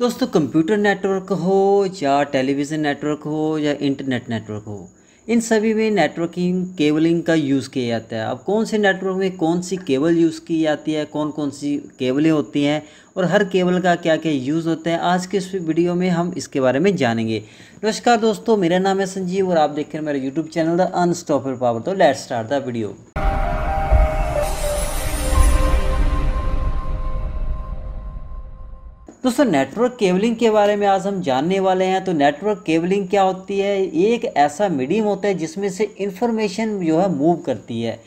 दोस्तों computer network हो या टेलीविज़न नेटवर्क हो या इंटरनेट नेटवर्क हो इन सभी में नेटवर्किंग केबलिंग का यूज़ किया जाता है अब कौन से नेटवर्क में कौन सी केबल यूज़ की जाती है कौन कौन सी केबलें होती हैं और हर केबल का क्या क्या यूज़ होता है आज के इस वीडियो में हम इसके बारे में जानेंगे नमस्कार दोस्तों मेरा नाम है संजीव और आप देख रहे हैं मेरा YouTube channel the unstopper power तो लेट स्टार्ट द वीडियो दोस्तों नेटवर्क केबलिंग के बारे में आज हम जानने वाले हैं तो नेटवर्क केबलिंग क्या होती है एक ऐसा मीडियम होता है जिसमें से इंफॉर्मेशन जो है मूव करती है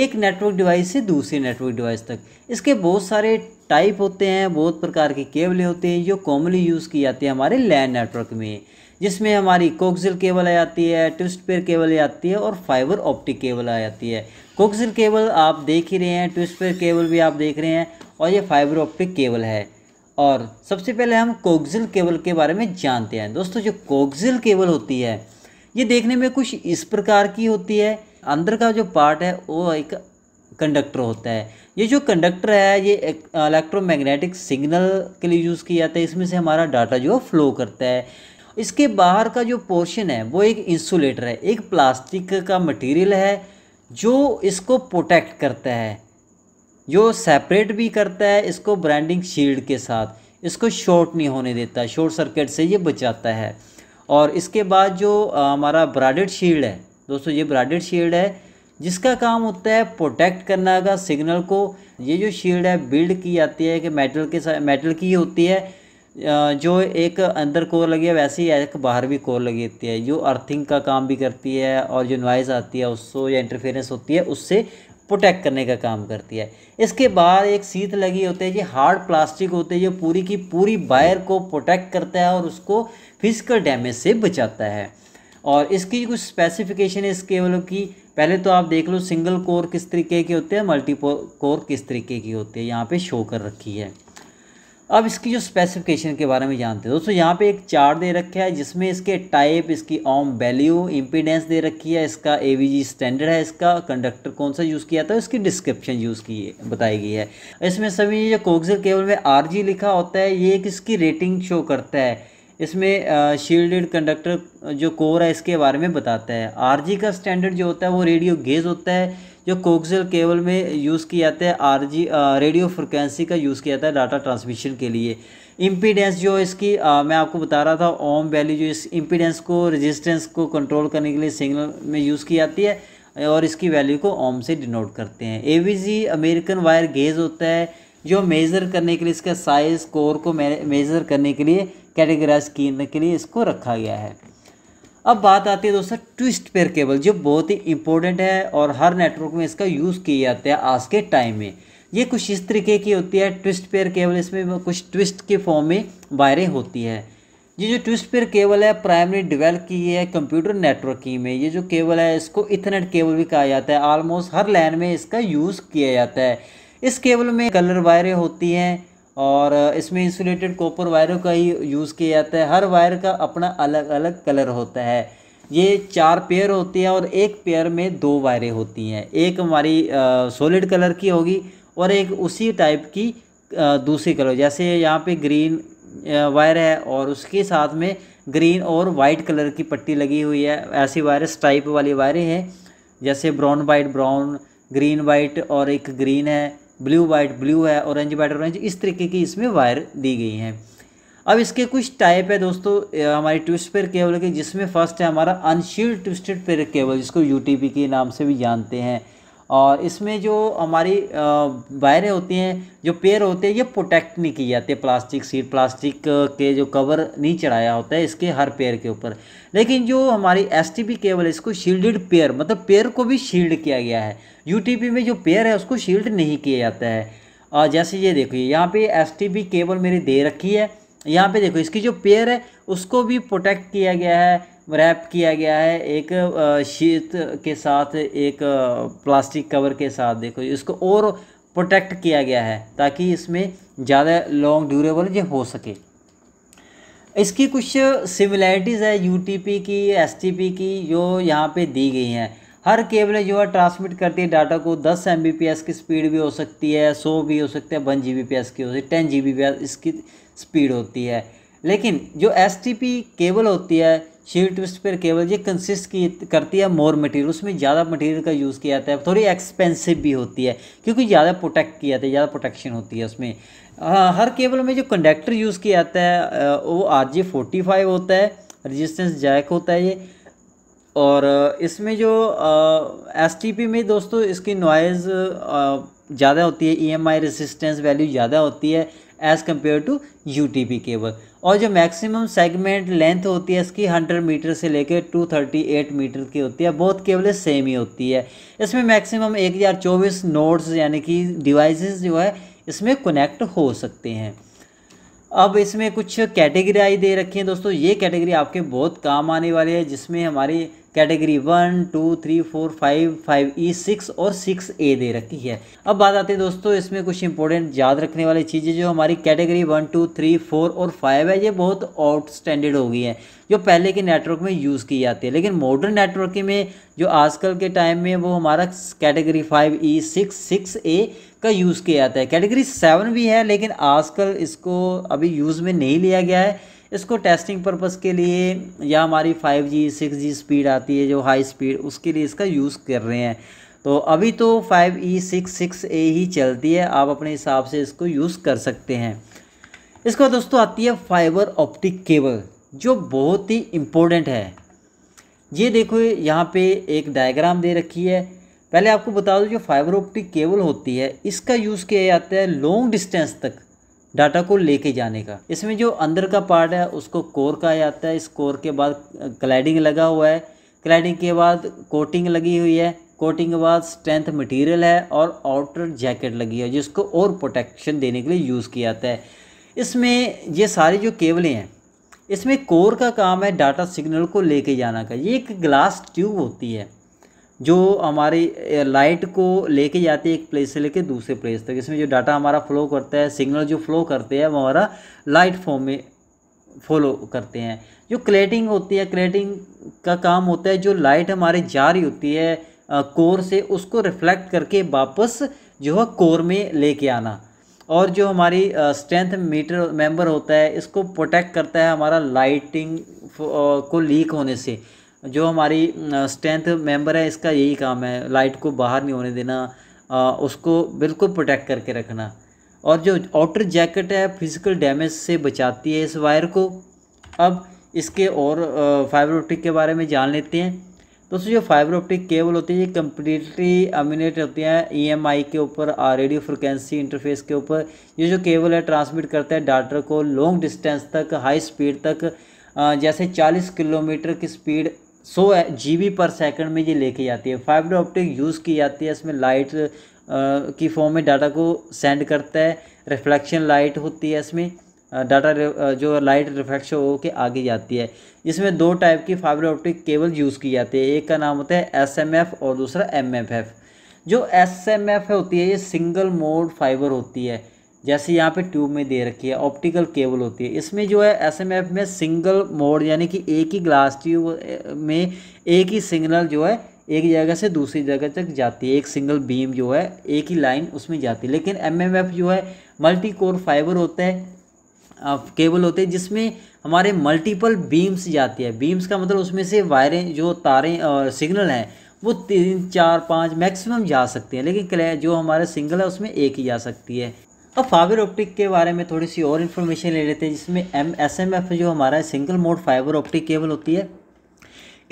एक नेटवर्क डिवाइस से दूसरे नेटवर्क डिवाइस तक इसके बहुत सारे टाइप होते हैं बहुत प्रकार के केबलें होते हैं जो कॉमनली यूज़ की जाती है हमारे लैंड नेटवर्क में जिसमें हमारी कोक्सिल केबल आ जाती है ट्विस्ट पेयर केबल आ जाती है और फाइबर ऑप्टिक केबल आ जाती है कोक्सिल केबल आप देख ही रहे हैं ट्विस्ट पेयर केबल भी आप देख रहे हैं और ये फाइबर ऑप्टिक केबल है और सबसे पहले हम कोक्सिल केबल के बारे में जानते हैं दोस्तों जो कोक्सिल केबल होती है ये देखने में कुछ इस प्रकार की होती है अंदर का जो पार्ट है वो एक कंडक्टर होता है ये जो कंडक्टर है ये इलेक्ट्रोमैग्नेटिक सिग्नल के लिए यूज़ किया जाता है इसमें से हमारा डाटा जो फ्लो करता है इसके बाहर का जो पोर्शन है वो एक इंसुलेटर है एक प्लास्टिक का मटेरियल है जो इसको प्रोटेक्ट करता है जो सेपरेट भी करता है इसको ब्रांडिंग शील्ड के साथ इसको शॉर्ट नहीं होने देता शॉर्ट सर्किट से ये बचाता है और इसके बाद जो हमारा ब्राडेड शील्ड है दोस्तों ये ब्राडेड शील्ड है जिसका काम होता है प्रोटेक्ट करना का सिग्नल को ये जो शील्ड है बिल्ड की जाती है कि मेटल के साथ मेटल की होती है जो एक अंदर कोर लगी है वैसे ही एक बाहर भी कोर लगी होती है जो अर्थिंग का काम भी करती है और जो नॉइज़ आती है उसको या इंटरफेरेंस होती है उससे प्रोटेक्ट करने का काम करती है इसके बाद एक सीत लगी होती है ये हार्ड प्लास्टिक होते हैं जो पूरी की पूरी वायर को प्रोटेक्ट करता है और उसको फिजिकल डैमेज से बचाता है और इसकी कुछ स्पेसिफिकेशन है इस केबलों की पहले तो आप देख लो सिंगल कोर किस तरीके के होते हैं मल्टीपो कोर किस तरीके की होती है यहाँ पे शो कर रखी है अब इसकी जो स्पेसिफिकेशन के बारे में जानते हैं दोस्तों यहाँ पे एक चार्ट दे रखा है जिसमें इसके टाइप इसकी ऑम वैल्यू इम्पीडेंस दे रखी है इसका एवीजी स्टैंडर्ड है इसका कंडक्टर कौन सा यूज़ किया था इसकी डिस्क्रिप्शन यूज़ की बताई गई है इसमें सभी जो कोक्सल केबल में आर लिखा होता है ये एक इसकी रेटिंग शो करता है इसमें शील्डेड कंडक्टर जो कोर है इसके बारे में बताता है आर का स्टैंडर्ड जो होता है वो रेडियो गेज होता है जो कोक्सल केबल में यूज़ किया जाता है आर जी रेडियो फ्रिक्वेंसी का यूज़ किया जाता है डाटा ट्रांसमिशन के लिए इम्पीडेंस जो इसकी आ, मैं आपको बता रहा था ओम वैल्यू जो इस इम्पीडेंस को रेजिस्टेंस को कंट्रोल करने के लिए सिग्नल में यूज़ की जाती है और इसकी वैल्यू को ओम से डिनोट करते हैं एवीजी अमेरिकन वायर गेज होता है जो मेज़र करने के लिए इसका साइज़ कोर को मेज़र करने के लिए कैटेगराइज करने के लिए इसको रखा गया है अब बात आती है दोस्तों ट्विस्ट पेयर केबल जो बहुत ही इंपॉर्टेंट है और हर नेटवर्क में इसका यूज़ किया जाता है आज के टाइम में ये कुछ इस तरीके की होती है ट्विस्ट पेयर केबल इसमें कुछ ट्विस्ट के फॉर्म में वायरें होती है ये जो ट्विस्ट पेयर केबल है प्राइमरी डिवेल्प की है कंप्यूटर नेटवर्किंग में ये जो केबल है इसको इथरनेट केबल भी कहा जाता है ऑलमोस्ट हर लैन में इसका यूज़ किया जाता है इस केबल में कलर वायरें होती हैं और इसमें इंसुलेटेड कॉपर वायरों का ही यूज़ किया जाता है हर वायर का अपना अलग अलग कलर होता है ये चार पेयर होती है और एक पेयर में दो वायरें होती हैं एक हमारी सॉलिड कलर की होगी और एक उसी टाइप की आ, दूसरी कलर जैसे यहाँ पे ग्रीन वायर है और उसके साथ में ग्रीन और वाइट कलर की पट्टी लगी हुई है ऐसी वायर स्ट्राइप वाली वायरें हैं जैसे brown white brown green white और एक ग्रीन है ब्लू वाइट ब्लू है ऑरेंज वाइट ऑरेंज इस तरीके की इसमें वायर दी गई हैं अब इसके कुछ टाइप है दोस्तों हमारी ट्विस्ट पेयर केबल के जिसमें फर्स्ट है हमारा अनशील्ड ट्विस्टेड पेयर केबल जिसको यू के नाम से भी जानते हैं और इसमें जो हमारी वायरें होती हैं जो पेड़ होते हैं ये प्रोटेक्ट नहीं किए जाते प्लास्टिक सीट प्लास्टिक के जो कवर नहीं चढ़ाया होता है इसके हर पेयर के ऊपर लेकिन जो हमारी एस केबल इसको शील्डेड पेयर मतलब पेयर को भी शील्ड किया गया है यू में जो पेयर है उसको शील्ड नहीं किया जाता है और जैसे ये देखो यहाँ पे एस केबल मेरी दे रखी है यहाँ पे देखो इसकी जो पेयर है उसको भी प्रोटेक्ट किया गया है रैप किया गया है एक शीत के साथ एक प्लास्टिक कवर के साथ देखो इसको और प्रोटेक्ट किया गया है ताकि इसमें ज़्यादा लॉन्ग ड्यूरेबल ये हो सके इसकी कुछ सिमिलैरिटीज़ है यूटीपी की एसटीपी की जो यहाँ पे दी गई हैं हर केबल जो है ट्रांसमिट करती है डाटा को 10 एम की स्पीड भी हो सकती है 100 भी हो सकती है वन जी की हो सकती है टेन जी इसकी स्पीड होती है लेकिन जो एस केबल होती है शिव ट्विस्ट पर केवल ये कंसिस्ट की करती है मोर मटेरियल उसमें ज़्यादा मटेरियल का यूज़ किया जाता है थोड़ी एक्सपेंसिव भी होती है क्योंकि ज़्यादा प्रोटेक्ट किया जाता है ज़्यादा प्रोटेक्शन होती है उसमें हर केबल में जो कंडक्टर यूज़ किया जाता है वो आर जी फोर्टी फाइव होता है रजिस्टेंस जैक होता है ये और इसमें जो एस टी पी में दोस्तों इसकी नॉइज़ ज़्यादा होती है E M I resistance value ज़्यादा होती है as compare to U T P cable और जो मैक्सिमम सेगमेंट लेंथ होती है इसकी हंड्रेड मीटर से लेकर टू थर्टी एट मीटर की होती है बहुत केवल सेम ही होती है इसमें मैक्सिमम एक हज़ार चौबीस नोट्स यानी कि डिवाइसेस जो है इसमें कनेक्ट हो सकते हैं अब इसमें कुछ कैटेगरी आई दे रखी हैं दोस्तों ये कैटेगरी आपके बहुत काम आने वाली है जिसमें हमारी category one two three four five five E six और सिक्स ए दे रखी है अब बात आती है दोस्तों इसमें कुछ इंपॉर्टेंट याद रखने वाली चीज़ें जो हमारी category one two three four और फाइव है ये बहुत आउटस्टैंडर्ड हो गई है जो पहले के नेटवर्क में यूज़ की जाती है लेकिन मॉडर्न नेटवर्क में जो आजकल के टाइम में वो हमारा category five E six six A का यूज़ किया जाता है कैटेगरी सेवन भी है लेकिन आजकल इसको अभी यूज़ में नहीं लिया गया है इसको टेस्टिंग पर्पज़ के लिए या हमारी five G six G speed आती है जो हाई स्पीड उसके लिए इसका यूज़ कर रहे हैं तो अभी तो five E six six A ही चलती है आप अपने हिसाब से इसको यूज़ कर सकते हैं इसको दोस्तों आती है फाइबर ऑप्टिक केबल जो बहुत ही इम्पोर्टेंट है ये देखो यहाँ पे एक डायग्राम दे रखी है पहले आपको बता दूँ जो फाइबर ऑप्टिक केबल होती है इसका यूज़ किया जाता है लॉन्ग डिस्टेंस तक डाटा को लेके जाने का इसमें जो अंदर का पार्ट है उसको कोर कहा जाता है इस कोर के बाद क्लैडिंग लगा हुआ है क्लैडिंग के बाद कोटिंग लगी हुई है कोटिंग के बाद स्ट्रेंथ मटेरियल है और आउटर जैकेट लगी है जिसको और प्रोटेक्शन देने के लिए यूज़ किया जाता है इसमें ये सारी जो केबलें हैं इसमें कोर का काम है डाटा सिग्नल को लेके जाना का ये एक ग्लास ट्यूब होती है जो हमारी लाइट को लेके जाती है एक प्लेस से लेके दूसरे प्लेस तक इसमें जो डाटा हमारा फ्लो करता है सिग्नल जो फ्लो करते हैं वो हमारा लाइट फॉर्म में फॉलो करते हैं जो क्लेटिंग होती है क्लेटिंग का काम होता है जो लाइट हमारे जा रही होती है कोर से उसको रिफ्लेक्ट करके वापस जो है कोर में लेके आना और जो हमारी स्ट्रेंथ मीटर मेंबर होता है इसको प्रोटेक्ट करता है हमारा लाइटिंग को लीक होने से जो हमारी स्ट्रेंथ मेंबर है इसका यही काम है लाइट को बाहर नहीं होने देना आ, उसको बिल्कुल प्रोटेक्ट करके रखना और जो आउटर जैकेट है फिज़िकल डैमेज से बचाती है इस वायर को अब इसके और फाइबर ऑप्टिक के बारे में जान लेते हैं दोस्तों जो फाइबर ऑप्टिक केबल होती है ये कम्प्लीटली अमिनेट होती है ईएमआई e के ऊपर रेडियो फ्रिक्वेंसी इंटरफेस के ऊपर ये जो केबल है ट्रांसमिट करता है डाटा को लॉन्ग डिस्टेंस तक हाई स्पीड तक जैसे 40 किलोमीटर की स्पीड सौ जी बी पर सेकंड में ये लेके जाती है फाइबर ऑप्टिक यूज़ की जाती है इसमें लाइट की फॉर्म में डाटा को सेंड करता है रिफ्लेक्शन लाइट होती है इसमें डाटा जो लाइट रिफ्लेक्श हो के आगे जाती है इसमें दो टाइप की फाइबर ऑप्टिक केबल यूज़ की जाती है एक का नाम होता है एस और दूसरा एम जो एस होती है ये सिंगल मोड फाइबर होती है जैसे यहाँ पे ट्यूब में दे रखी है ऑप्टिकल केबल होती है इसमें जो है एसएमएफ में सिंगल मोड यानी कि एक ही ग्लास ट्यूब में एक ही सिग्नल जो है एक जगह से दूसरी जगह तक जाती है एक सिंगल बीम जो है एक ही लाइन उसमें जाती है लेकिन एमएमएफ जो है मल्टी कोर फाइबर होता है केबल होते हैं जिसमें हमारे मल्टीपल बीम्स जाती है बीम्स का मतलब उसमें से वायरें जो तारें और सिग्नल हैं वो तीन चार पाँच मैक्सिमम जा सकते हैं लेकिन जो हमारे सिंगल है उसमें एक ही जा सकती है अब फाइबर ऑप्टिक के बारे में थोड़ी सी और इन्फॉर्मेशन ले लेते हैं जिसमें एम एस एम एफ जो हमारा single mode fibre optic cable होती है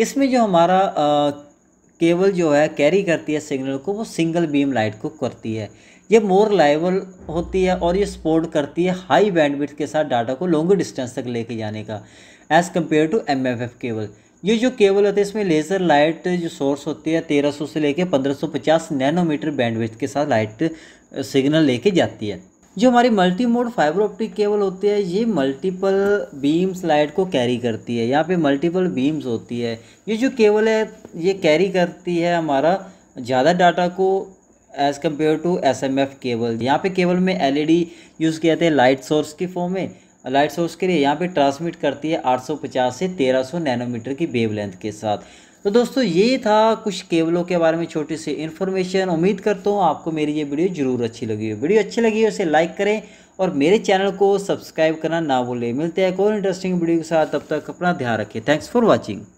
इसमें जो हमारा आ, केबल जो है कैरी करती है सिग्नल को वो सिंगल बीम लाइट को करती है ये मोर लाइबल होती है और ये सपोर्ट करती है हाई बैंडविड्थ के साथ डाटा को लॉन्ग डिस्टेंस तक लेके जाने का as compare to M F F cable ये जो केबल होते हैं इसमें लेज़र लाइट जो सोर्स होती है 1300 से लेके 1550 नैनोमीटर बैंडविड्थ के साथ लाइट सिग्नल लेके जाती है जो हमारी multi mode fibre optic cable होती है ये मल्टीपल बीम्स लाइट को कैरी करती है यहाँ पे मल्टीपल बीम्स होती है ये जो केबल है ये कैरी करती है हमारा ज़्यादा डाटा को as compare to S M F cable यहाँ पे केबल में एल ई डी यूज़ किया जाता है लाइट सोर्स की फॉर्म में लाइट सोर्स के लिए यहाँ पे ट्रांसमिट करती है 850 से 1300 नैनोमीटर की लेंथ के साथ तो दोस्तों ये था कुछ केबलों के बारे में छोटी सी इन्फॉर्मेशन उम्मीद करता हूँ आपको मेरी ये वीडियो ज़रूर अच्छी लगी हो वीडियो अच्छी लगी हो उसे लाइक करें और मेरे चैनल को सब्सक्राइब करना ना भूलें मिलते हैं एक और इंटरेस्टिंग वीडियो के साथ तब तक अपना ध्यान रखें थैंक्स फॉर वॉचिंग